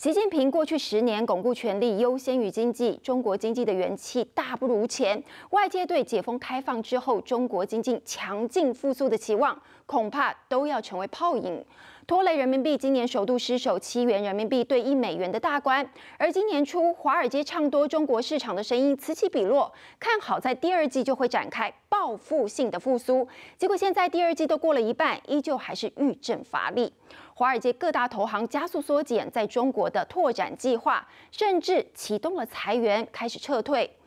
习近平过去十年巩固权力优先于经济，中国经济的元气大不如前，外界对解封开放之后中国经济强劲复苏的期望，恐怕都要成为泡影。拖累人民币今年首度失守七元人民币兑一美元的大关，而今年初华尔街唱多中国市场的声音此起彼落，看好在第二季就会展开报复性的复苏。结果现在第二季都过了一半，依旧还是遇阵乏力。华尔街各大投行加速缩减在中国的拓展计划，甚至启动了裁员，开始撤退。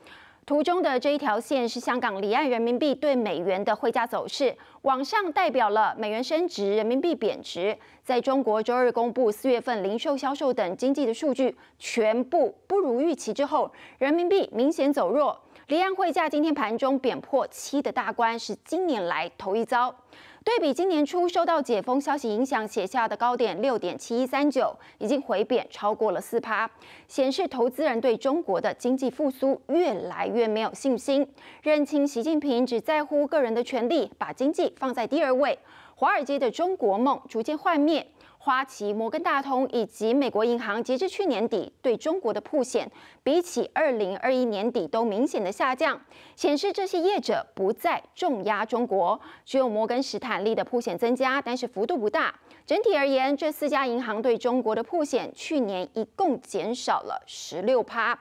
图中的这一条线是香港离岸人民币对美元的汇价走势，往上代表了美元升值、人民币贬值。在中国周日公布四月份零售销售等经济的数据全部不如预期之后，人民币明显走弱，离岸汇价今天盘中贬破七的大关是今年来头一遭。对比今年初收到解封消息影响写下的高点六点七一三九，已经回贬超过了四趴，显示投资人对中国的经济复苏越来越没有信心。认清习近平只在乎个人的权利，把经济放在第二位。华尔街的中国梦逐渐幻灭，花旗、摩根大通以及美国银行截至去年底对中国的铺险，比起二零二一年底都明显的下降，显示这些业者不再重压中国。只有摩根史坦利的铺险增加，但是幅度不大。整体而言，这四家银行对中国的铺险去年一共减少了十六趴。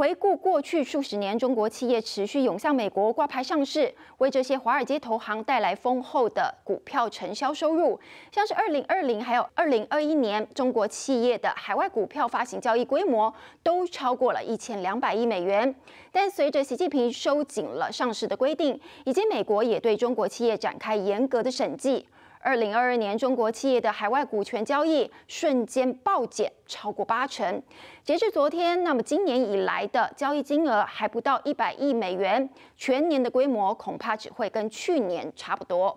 回顾过去数十年，中国企业持续涌向美国挂牌上市，为这些华尔街投行带来丰厚的股票承销收入。像是二零二零还有二零二一年，中国企业的海外股票发行交易规模都超过了一千两百亿美元。但随着习近平收紧了上市的规定，以及美国也对中国企业展开严格的审计。二零二二年中国企业的海外股权交易瞬间暴减超过八成，截至昨天，那么今年以来的交易金额还不到一百亿美元，全年的规模恐怕只会跟去年差不多。